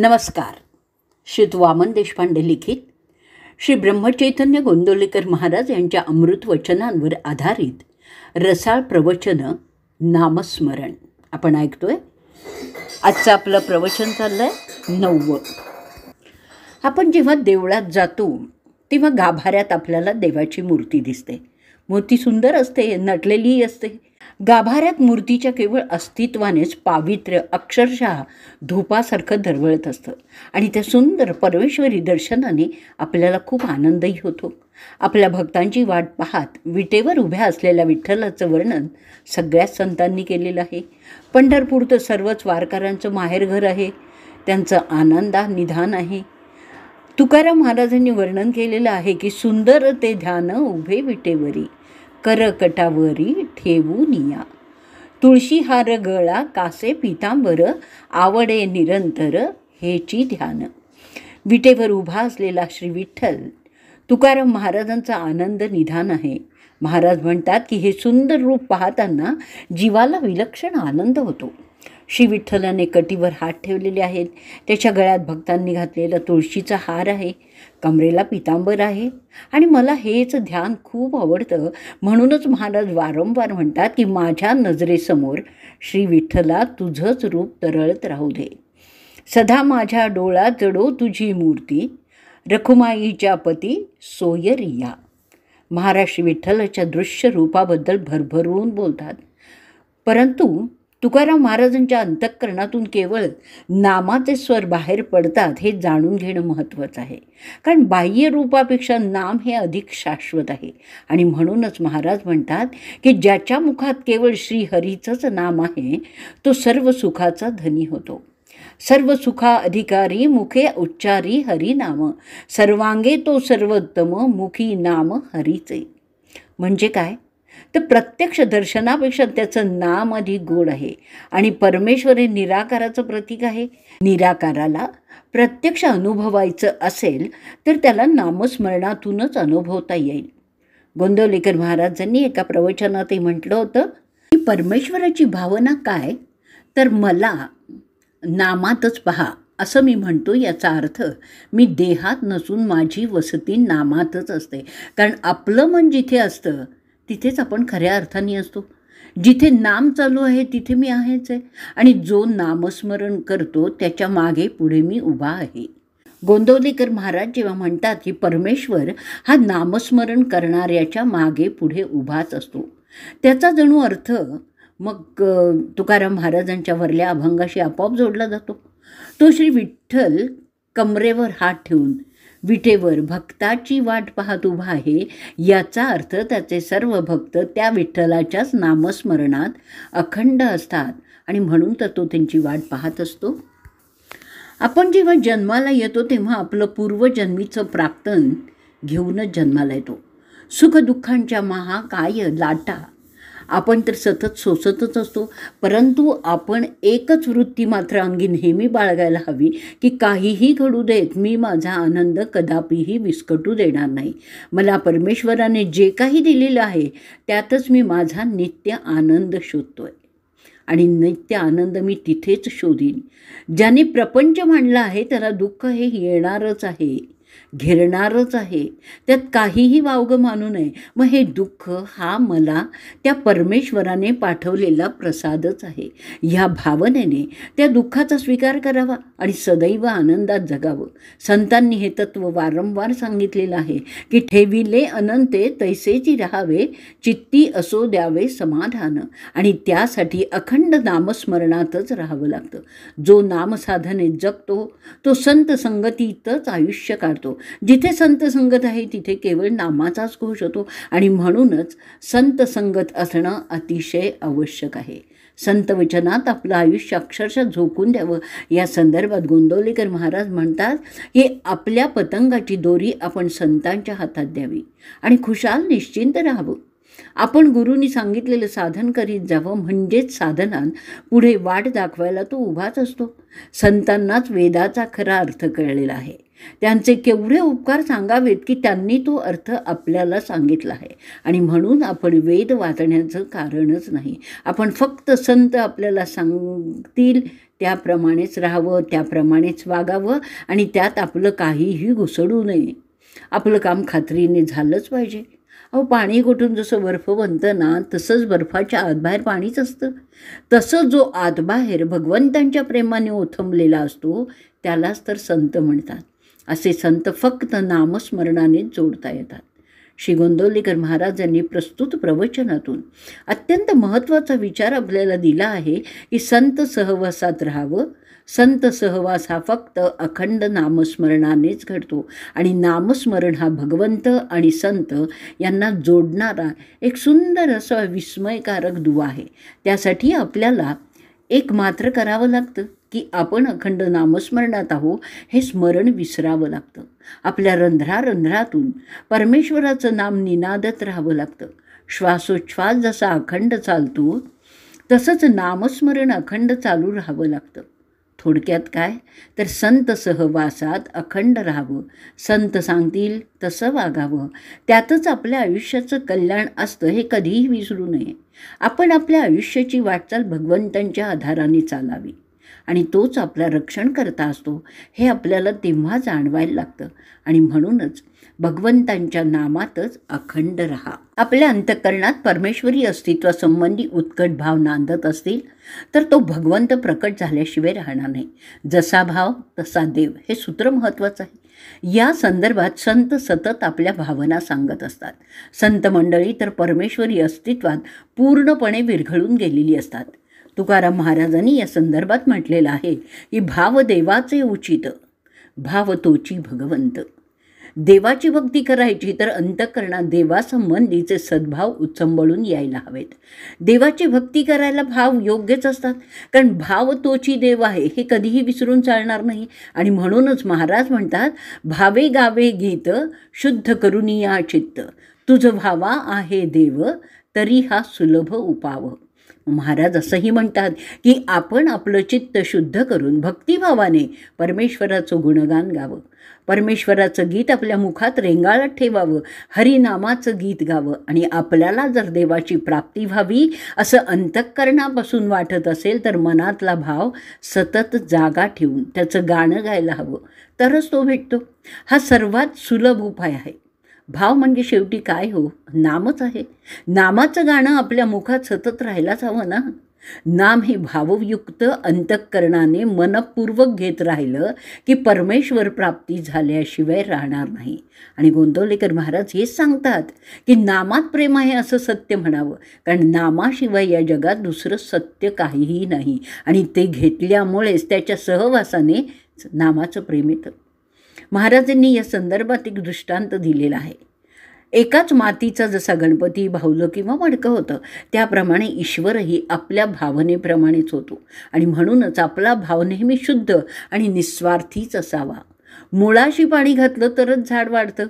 नमस्कार श्री वामन देशपांडे लिखित श्री ब्रह्मचैतन्य गोंदवलेकर महाराज यांच्या अमृत वचनांवर आधारित रसाळ प्रवचनं नामस्मरण आपण ऐकतोय आजचं आपलं प्रवचन चाललं आहे नव्वद आपण जेव्हा देवळात जातो तेव्हा गाभाऱ्यात आपल्याला देवाची मूर्ती दिसते मूर्ती सुंदर असते नटलेलीही असते गाभाऱ्यात मूर्तीच्या केवळ अस्तित्वानेच पावित्र्य अक्षरशः धूपासारखं दरवळत असतं आणि त्या सुंदर परमेश्वरी दर्शनाने आपल्याला खूप आनंदही होतो आपल्या भक्तांची वाट पाहत विटेवर उभ्या असलेल्या विठ्ठलाचं वर्णन सगळ्याच संतांनी केलेलं आहे पंढरपूर तर सर्वच वारकऱ्यांचं माहेरघर आहे त्यांचं आनंदा निधान आहे तुकाराम महाराजांनी वर्णन केलेलं आहे की सुंदर ते ध्यान उभे विटेवरी करकटावरी ठेवून या तुळशी हार गळा कासे पितांबर आवडे निरंतर हेची ध्यान विटेवर उभा असलेला श्री विठ्ठल तुकाराम महाराजांचा आनंद निधान आहे महाराज म्हणतात की हे सुंदर रूप पाहताना जीवाला विलक्षण आनंद होतो श्री विठ्ठलाने कटीवर हात ठेवलेले आहेत त्याच्या गळ्यात भक्तांनी घातलेला तुळशीचा हार आहे कमरेला पितांबर आहे आणि मला हेच ध्यान खूप आवडतं म्हणूनच महाराज वारंवार म्हणतात की माझ्या नजरेसमोर श्री विठ्ठला तुझंच रूप तरळत राहू दे सदा माझ्या डोळ्यात जडो तुझी मूर्ती रखुमाईच्या पती सोयरिया महाराज श्री विठ्ठलाच्या दृश्य रूपाबद्दल भरभरून बोलतात परंतु तुकाराम महाराजांच्या अंतःकरणातून केवळ नामाचे स्वर बाहेर पडतात हे जाणून घेणं महत्त्वाचं आहे कारण बाह्य रूपापेक्षा नाम हे अधिक शाश्वत आहे आणि म्हणूनच महाराज म्हणतात की ज्याच्या मुखात केवळ श्रीहरीचंच नाम आहे तो सर्व सुखाचा धनी होतो सर्व सुखा अधिकारी मुखे उच्चारी हरी नाम सर्वांगे तो सर्वोत्तम मुखी नाम हरीचे म्हणजे काय तर प्रत्यक्ष दर्शनापेक्षा त्याचं नाम अधिक गोड आहे आणि परमेश्वर हे निराकाराचं प्रतीक आहे निराकाराला प्रत्यक्ष अनुभवायचं असेल तर त्याला नामस्मरणातूनच अनुभवता येईल गोंदवलेकर महाराजांनी एका प्रवचनातही म्हटलं होतं की परमेश्वराची भावना काय तर मला नामातच पहा असं मी म्हणतो याचा अर्थ मी देहात नसून माझी वसती नामातच असते कारण आपलं मन जिथे असतं तिथेच आपण खऱ्या अर्थाने असतो जिथे नाम चालू आहे तिथे मी आहेच आहे आणि जो नामस्मरण करतो त्याच्या मागे पुढे मी उभा आहे गोंदवलेकर महाराज जेव्हा म्हणतात की परमेश्वर हा नामस्मरण करणाऱ्याच्या मागे पुढे उभाच असतो त्याचा जणू अर्थ मग तुकाराम महाराजांच्या वरल्या अभंगाशी आपोआप जोडला जातो तो श्री विठ्ठल कमरेवर हात ठेवून विठेवर भक्ताची वाट पाहत उभा आहे याचा अर्थ त्याचे सर्व भक्त त्या विठ्ठलाच्याच नामस्मरणात अखंड असतात आणि म्हणून तर तो त्यांची वाट पाहत असतो आपण जेव्हा जन्माला येतो तेव्हा आपलं पूर्वजन्मीचं प्राक्तन घेऊनच जन्माला येतो सुखदुःखांच्या महाकाय लाटा आपण तर सतत सोसतच असतो परंतु आपण एकच वृत्ती मात्र अंगी नेहमी बाळगायला हवी की काहीही घडू देत मी माझा आनंद कदापिही विस्कटू देणार नाही मला परमेश्वराने जे काही दिलेलं आहे त्यातच मी माझा नित्य आनंद शोधतो आहे आणि नित्य आनंद मी तिथेच शोधीन ज्याने प्रपंच मांडला आहे त्याला दुःख हे येणारच आहे घेरणारच आहे त्यात काहीही वावग मानू नये मग हे दुःख हा मला त्या परमेश्वराने पाठवलेला प्रसादच आहे ह्या भावनेने त्या दुःखाचा स्वीकार करावा आणि सदैव आनंदात जगावं संतांनी हे तत्व वारंवार सांगितलेलं आहे की ठेविले अनंते तैसेची राहावे चित्ती असो द्यावे समाधान आणि त्यासाठी अखंड नामस्मरणातच राहावं लागतं जो नामसाधने जगतो तो संत संगतीतच आयुष्य काढतो जिथे संत संगत आहे तिथे केवळ नामाचाच घोष होतो आणि म्हणूनच संत संगत असणं अतिशय आवश्यक आहे संत वचनात आपलं आयुष्य अक्षरशः झोकून द्यावं या संदर्भात गोंदवलेकर महाराज म्हणतात की आपल्या पतंगाची दोरी आपण संतांच्या हातात द्यावी आणि खुशाल निश्चिंत राहावं आपण गुरुनी सांगितलेलं साधन करीत जावं म्हणजेच साधनात पुढे वाट दाखवायला तो उभाच असतो संतांनाच वेदाचा खरा अर्थ कळलेला आहे त्यांचे केवढे उपकार सांगावेत की त्यांनी तो अर्थ आपल्याला सांगितला आहे आणि म्हणून आपण वेद वाचण्याचं कारणच नाही आपण फक्त संत आपल्याला सांगतील त्याप्रमाणेच राहावं त्याप्रमाणेच वागावं आणि त्यात आपलं काहीही घुसडू नये आपलं काम खात्रीने झालंच पाहिजे अहो पाणी कुठून जसं बर्फ बनतं ना तसंच बर्फाच्या आतबाहेर पाणीच असतं तसं जो आतबाहेर भगवंतांच्या प्रेमाने ओथंबलेला असतो त्यालाच तर संत म्हणतात असे संत फक्त नामस्मरणाने जोडता येतात श्री गोंदवलीकर महाराजांनी प्रस्तुत प्रवचनातून अत्यंत महत्त्वाचा विचार आपल्याला दिला आहे की संत सहवासात राहावं संत सहवास हा फक्त अखंड नामस्मरणानेच घडतो आणि नामस्मरण हा भगवंत आणि संत यांना जोडणारा एक सुंदर असा विस्मयकारक दुवा आहे त्यासाठी आपल्याला एक मात्र करावं लागतं की आपण अखंड नामस्मरणात आहो हे स्मरण विसरावं लागतं आपल्या रंध्रारंध्रातून परमेश्वराचं नाम निनादत राहावं लागतं श्वासोच्छ्वास जसा अखंड चालतो तसंच नामस्मरण अखंड चालू राहावं लागतं थोडक्यात काय तर संत सहवासात अखंड राहावं संत सांगतील तसं वागावं त्यातच आपल्या आयुष्याचं कल्याण असतं हे कधीही विसरू नये आपण आपल्या आयुष्याची वाटचाल भगवंतांच्या आधाराने चालावी आणि तोच आपला रक्षण करता असतो हे आपल्याला तेव्हा जाणवायला लागतं आणि म्हणूनच भगवंतांच्या नामातच अखंड रहा आपल्या अंतकरणात परमेश्वरी अस्तित्वासंबंधी उत्कट भाव नांदत असतील तर तो भगवंत प्रकट झाल्याशिवाय राहणार नाही जसा भाव तसा देव हे सूत्र महत्वाचं आहे या संदर्भात संत सतत आपल्या भावना सांगत असतात संत मंडळी तर परमेश्वरी अस्तित्वात पूर्णपणे विरघळून गेलेली असतात तुकाराम महाराजांनी या संदर्भात म्हटलेलं आहे की भाव देवाचे उचित भाव तोची भगवंत देवाची भक्ती करायची तर अंतकरणात देवासंबंधीचे सद्भाव उचंबळून यायला हवेत देवाची भक्ती करायला भाव योग्यच असतात कारण भाव तोची देव आहे हे कधीही विसरून चालणार नाही आणि म्हणूनच महाराज म्हणतात भावे गावे गीत शुद्ध करुनिया चित्त तुझं भावा आहे देव तरी हा सुलभ उपाव महाराज असंही म्हणतात की आपण आपलं चित्त शुद्ध करून भक्तिभावाने परमेश्वराचं गुणगान गावं परमेश्वराचं गीत आपल्या मुखात रेंगाळत ठेवावं हरिनामाचं गीत गावं आणि आपल्याला जर देवाची प्राप्ती व्हावी असं अंतःकरणापासून वाटत असेल तर मनातला भाव सतत जागा ठेवून त्याचं गाणं गायला हवं तरच तो भेटतो हा सर्वात सुलभ उपाय आहे भाव म्हणजे शेवटी काय हो नामच आहे नामाचं गाणं आपल्या मुखात सतत राहायलाच हवं ना नाम हे भावयुक्त अंतःकरणाने मनपूर्वक घेत राहिलं की परमेश्वर प्राप्ती झाल्याशिवाय राहणार नाही आणि गोंदवलेकर महाराज हेच सांगतात की नामात प्रेम आहे असं सत्य म्हणावं कारण नामाशिवाय या जगात दुसरं सत्य काहीही नाही आणि ते घेतल्यामुळेच त्याच्या सहवासाने नामाचं प्रेम येतं महाराजांनी या संदर्भात एक दृष्टांत दिलेला आहे एकाच मातीचा जसा गणपती भावलं किंवा मडकं होतं त्याप्रमाणे ईश्वरही आपल्या भावनेप्रमाणेच होतो आणि म्हणूनच आपला भाव नेहमी शुद्ध आणि निस्वार्थीच असावा मुळाशी पाणी घातलं तरच झाड वाढतं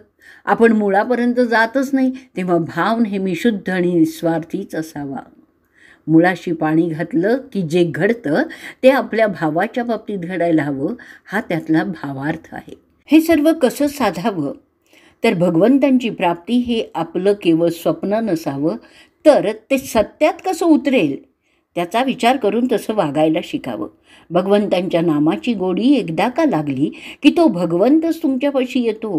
आपण मुळापर्यंत जातच नाही तेव्हा भाव नेहमी शुद्ध आणि निस्वार्थीच असावा मुळाशी पाणी घातलं की जे घडतं ते आपल्या भावाच्या बाबतीत घडायला हवं हा त्यातला भावार्थ आहे हे सर्व कसं साधावं तर भगवंतांची प्राप्ती हे आपलं केवळ स्वप्न नसावं तर ते सत्यात कसं उतरेल त्याचा विचार करून तसं वागायला शिकावं भगवंतांच्या नामाची गोडी एकदा का लागली की तो भगवंतच तुमच्यापाशी येतो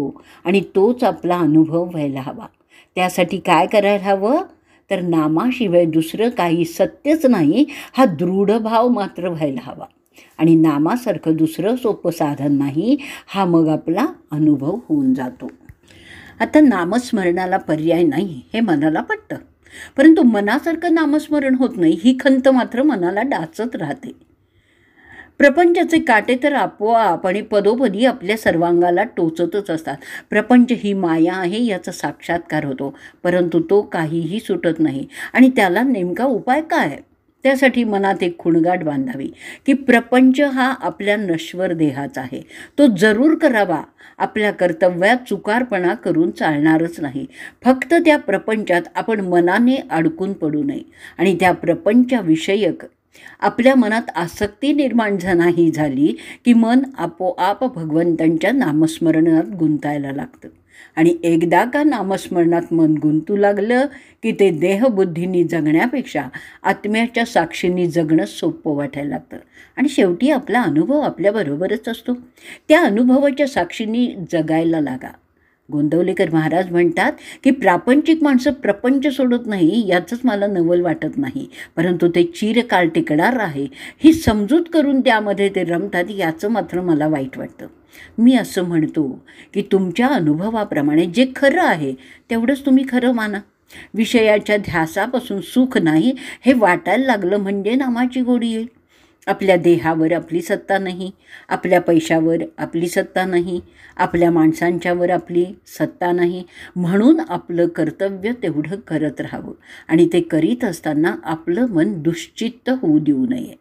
आणि तोच आपला अनुभव व्हायला हवा त्यासाठी काय करायला हवं तर नामाशिवाय दुसरं काही सत्यच नाही हा दृढ भाव मात्र व्हायला हवा आणि नामासारखं दुसरं सोपं साधन नाही हा मग आपला अनुभव होऊन जातो आता नामस्मरणाला पर्याय नाही हे मनाला पटतं परंतु मनासारखं नामस्मरण होत नाही ही खंत मात्र मनाला डाचत राहते प्रपंचाचे काटे तर आपोआप आणि पदोपदी आपल्या सर्वांगाला टोचतच असतात प्रपंच ही माया आहे याचा साक्षात्कार होतो परंतु तो काहीही सुटत नाही आणि त्याला नेमका उपाय काय त्यासाठी मनात एक खुणगाट बांधावी की प्रपंच हा आपल्या नश्वर देहाचा आहे तो जरूर करावा आपल्या कर्तव्यात चुकारपणा करून चालणारच नाही फक्त त्या प्रपंचात आपण मनाने अडकून पडू नये आणि त्या प्रपंचविषयक आपल्या मनात आसक्ती निर्माण नाही झाली की मन आपोआप भगवंतांच्या नामस्मरणात गुंतायला लागतं आणि एकदा का नामस्मरणात मन गुंतू लागलं की ते देहबुद्धींनी जगण्यापेक्षा आत्म्याच्या साक्षींनी जगणं सोपं वाटायला लागतं आणि शेवटी आपला अनुभव आपल्याबरोबरच असतो त्या अनुभवाच्या साक्षींनी जगायला लागा गोंदवलेकर महाराज म्हणतात की प्रापंचिक माणसं प्रपंच सोडत नाही याचंच मला नवल वाटत नाही परंतु ते चिरकाल टिकणार आहे ही समजूत करून त्यामध्ये ते रमतात याचं मात्र मला वाईट वाटतं मी असं म्हणतो की तुमच्या अनुभवाप्रमाणे जे खरं आहे तेवढंच तुम्ही खरं माना विषयाच्या ध्यासापासून सुख नाही हे वाटायला लागलं म्हणजे नामाची गोडी येईल आपल्या देहावर आपली सत्ता नाही आपल्या पैशावर आपली सत्ता नाही आपल्या माणसांच्यावर आपली सत्ता नाही म्हणून आपलं कर्तव्य तेवढं करत राहावं आणि ते करीत असताना आपलं मन दुश्चित्त होऊ देऊ नये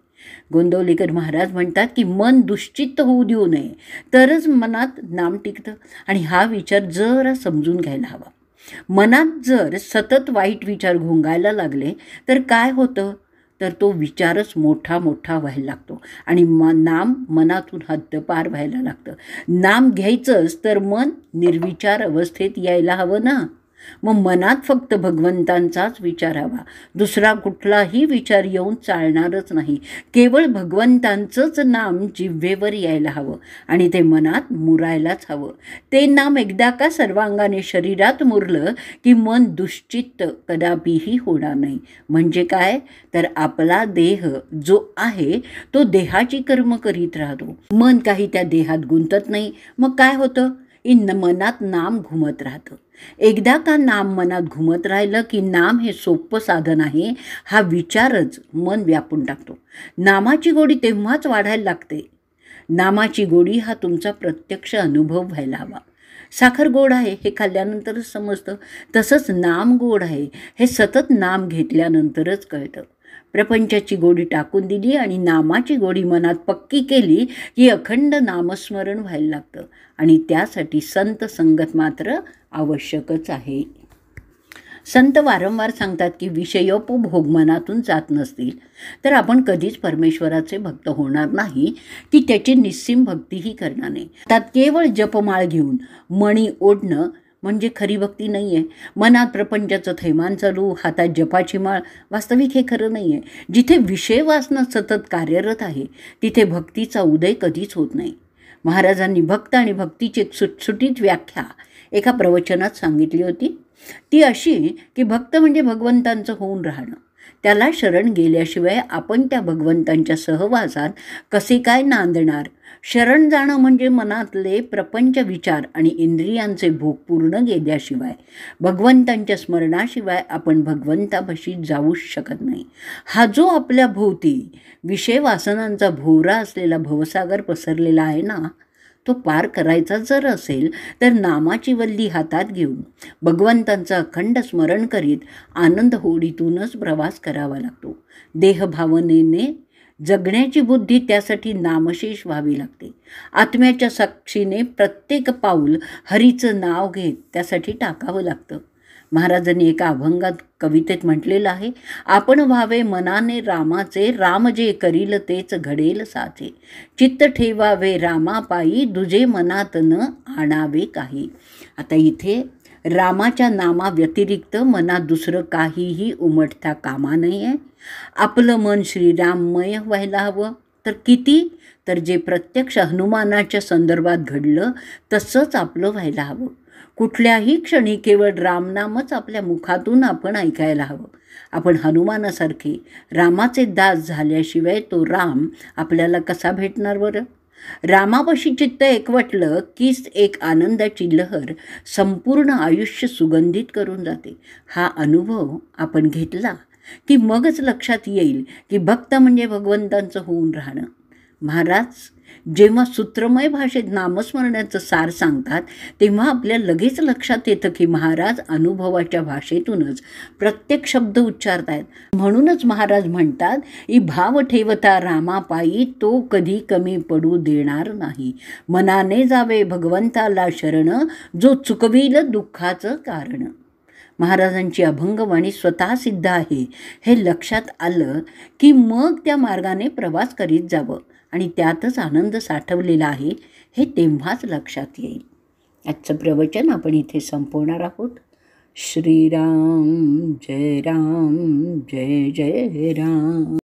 गोंदवलेकर महाराज म्हणतात की मन दुश्चित्त होऊ देऊ नये तरच मनात नाम टिकतं आणि हा विचार जरा समजून घ्यायला हवा मनात जर सतत वाईट विचार घोंगायला लागले तर काय होतं तर तो विचारच मोठा मोठा व्हायला लागतो आणि म नाम मनातून हद्दपार व्हायला लागतं नाम घ्यायचंच तर मन निर्विचार अवस्थेत यायला हवं ना मग मनात फक्त भगवंतांचाच विचार हवा दुसरा कुठलाही विचार येऊन चालणारच नाही केवळ भगवंतांचंच नाम जिव्हेवर यायला हवं आणि ते मनात मुरायलाच हवं ते नाम एकदा का सर्वांगाने शरीरात मुरलं की मन दुश्चित्त कदापिही होणार नाही म्हणजे काय तर आपला देह जो आहे तो देहाची कर्म करीत राहतो मन काही त्या देहात गुंतत नाही मग काय होतं इन मनात नाम घुमत राहतं एकदा का नाम मनात घुमत राहिलं की नाम हे सोप्पं साधन आहे हा विचारच मन व्यापून टाकतो नामाची गोडी तेव्हाच वाढायला लागते नामाची गोडी हा तुमचा प्रत्यक्ष अनुभव व्हायला हवा साखर गोड आहे हे खाल्ल्यानंतरच समजतं तसंच नाम गोड आहे हे सतत नाम घेतल्यानंतरच कळतं प्रपंचाची गोडी टाकून दिली आणि नामाची गोडी मनात पक्की केली की अखंड नामस्मरण व्हायला लागतं आणि त्यासाठी संत संगत मात्र आवश्यकच आहे संत वारंवार सांगतात की विषयोपभोग मनातून जात नसतील तर आपण कधीच परमेश्वराचे भक्त होणार नाही की त्याची निस्सीम भक्तीही करणार नाही त्यात केवळ जपमाळ घेऊन मणी ओढणं म्हणजे खरी भक्ती नाही आहे मनात प्रपंचाचं थैमान चालू हातात जपाची माळ वास्तविक हे खरं नाही आहे जिथे विषय वाचणं सतत कार्यरत आहे तिथे भक्तीचा उदय कधीच होत नाही महाराजांनी भक्त आणि भक्तीची एक सुटसुटीत व्याख्या एका प्रवचनात सांगितली होती ती अशी की भक्त म्हणजे भगवंतांचं होऊन राहणं त्याला शरण गेल्याशिवाय आपण त्या भगवंतांच्या सहवासात कसे काय नांदणार शरण जाणं म्हणजे मनातले प्रपंच विचार आणि इंद्रियांचे भोग पूर्ण गेल्याशिवाय भगवंतांच्या स्मरणाशिवाय आपण भगवंताभाशी जाऊ शकत नाही हा जो आपल्या भोवती विषय वासनांचा भोवरा असलेला भवसागर पसरलेला आहे ना तो पार करायचा जर असेल तर नामाची वल्ली हातात घेऊन भगवंतांचं अखंड स्मरण करीत आनंद होडीतूनच प्रवास करावा लागतो देहभावनेने जगण्याची बुद्धी त्यासाठी नामशेष व्हावी लागते आत्म्याच्या साक्षीने प्रत्येक पाऊल हरीचं नाव घेत त्यासाठी टाकावं लागतं महाराजांनी एका अभंगात कवितेत म्हटलेलं आहे आपण व्हावे मनाने रामाचे राम जे करील तेच घडेल साचे चित्त ठेवावे रामापायी दुजे न आणावे काही आता इथे रामाच्या नामाव्यतिरिक्त मनात दुसरं काहीही उमटता कामा नये आपलं मन श्रीराममय व्हायला हवं तर किती तर जे प्रत्यक्ष हनुमानाच्या संदर्भात घडलं तसंच आपलं व्हायला हवं कुठल्याही क्षणी केवळ रामनामच आपल्या मुखातून आपण ऐकायला हवं आपण हनुमानासारखे रामाचे दास झाल्याशिवाय तो राम आपल्याला कसा भेटणार बरं रामापशी चित्त एकवटलं कीच एक आनंदाची लहर संपूर्ण आयुष्य सुगंधित करून जाते हा अनुभव आपण घेतला की मगच लक्षात येईल की भक्त म्हणजे भगवंतांचं होऊन राहणं महाराज जेव्हा सूत्रमय भाषेत नामस्मरणाचं सार सांगतात तेव्हा आपल्या लगेच लक्षात येतं की महाराज अनुभवाच्या भाषेतूनच प्रत्येक शब्द उच्चारतायत म्हणूनच महाराज म्हणतात ई भाव ठेवता रामापायी तो कधी कमी पडू देणार नाही मनाने जावे भगवंताला शरण जो चुकविल दुःखाचं कारण महाराजांची अभंगवाणी स्वतः सिद्ध आहे हे लक्षात आलं की मग त्या मार्गाने प्रवास करीत जावं आणि त्यातच आनंद साठवलेला आहे हे तेव्हाच लक्षात येईल आजचं प्रवचन आपण इथे संपवणार आहोत श्रीराम जय राम जय जय राम